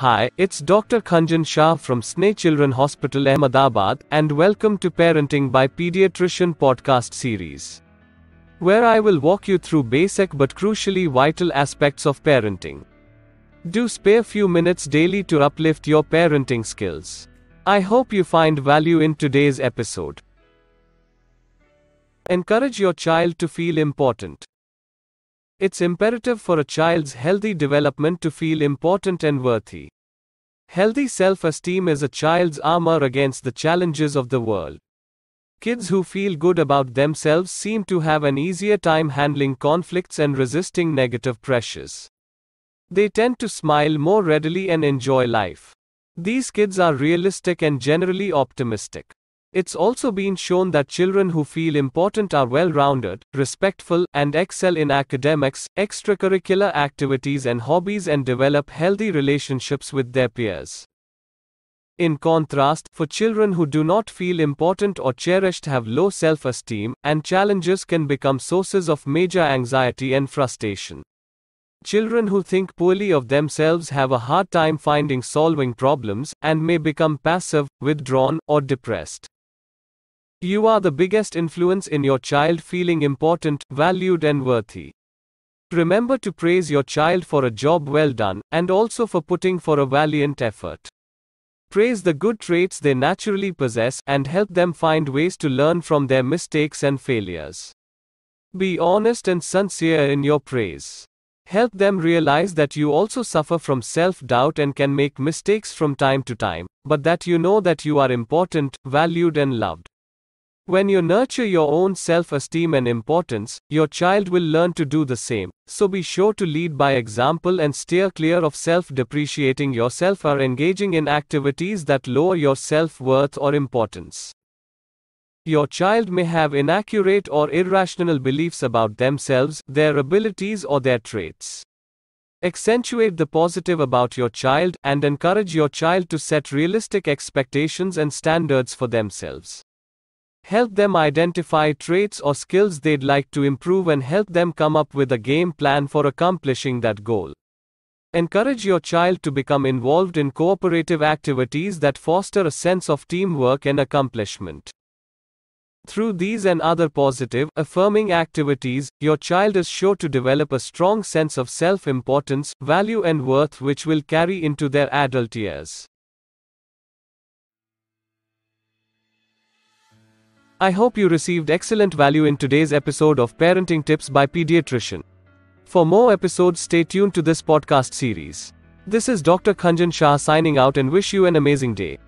Hi, it's Dr. Khanjan Shah from Sne Children Hospital Ahmedabad and welcome to Parenting by Pediatrician podcast series. Where I will walk you through basic but crucially vital aspects of parenting. Do spare few minutes daily to uplift your parenting skills. I hope you find value in today's episode. Encourage your child to feel important. It's imperative for a child's healthy development to feel important and worthy. Healthy self esteem is a child's armor against the challenges of the world. Kids who feel good about themselves seem to have an easier time handling conflicts and resisting negative pressures. They tend to smile more readily and enjoy life. These kids are realistic and generally optimistic. It's also been shown that children who feel important are well rounded, respectful, and excel in academics, extracurricular activities, and hobbies and develop healthy relationships with their peers. In contrast, for children who do not feel important or cherished have low self esteem, and challenges can become sources of major anxiety and frustration. Children who think poorly of themselves have a hard time finding solving problems, and may become passive, withdrawn, or depressed. You are the biggest influence in your child feeling important, valued, and worthy. Remember to praise your child for a job well done, and also for putting for a valiant effort. Praise the good traits they naturally possess and help them find ways to learn from their mistakes and failures. Be honest and sincere in your praise. Help them realize that you also suffer from self doubt and can make mistakes from time to time, but that you know that you are important, valued, and loved. When you nurture your own self esteem and importance, your child will learn to do the same. So be sure to lead by example and steer clear of self depreciating yourself or engaging in activities that lower your self worth or importance. Your child may have inaccurate or irrational beliefs about themselves, their abilities, or their traits. Accentuate the positive about your child and encourage your child to set realistic expectations and standards for themselves. Help them identify traits or skills they'd like to improve and help them come up with a game plan for accomplishing that goal. Encourage your child to become involved in cooperative activities that foster a sense of teamwork and accomplishment. Through these and other positive, affirming activities, your child is sure to develop a strong sense of self importance, value, and worth, which will carry into their adult years. I hope you received excellent value in today's episode of Parenting Tips by Pediatrician. For more episodes, stay tuned to this podcast series. This is Dr. Khanjan Shah signing out and wish you an amazing day.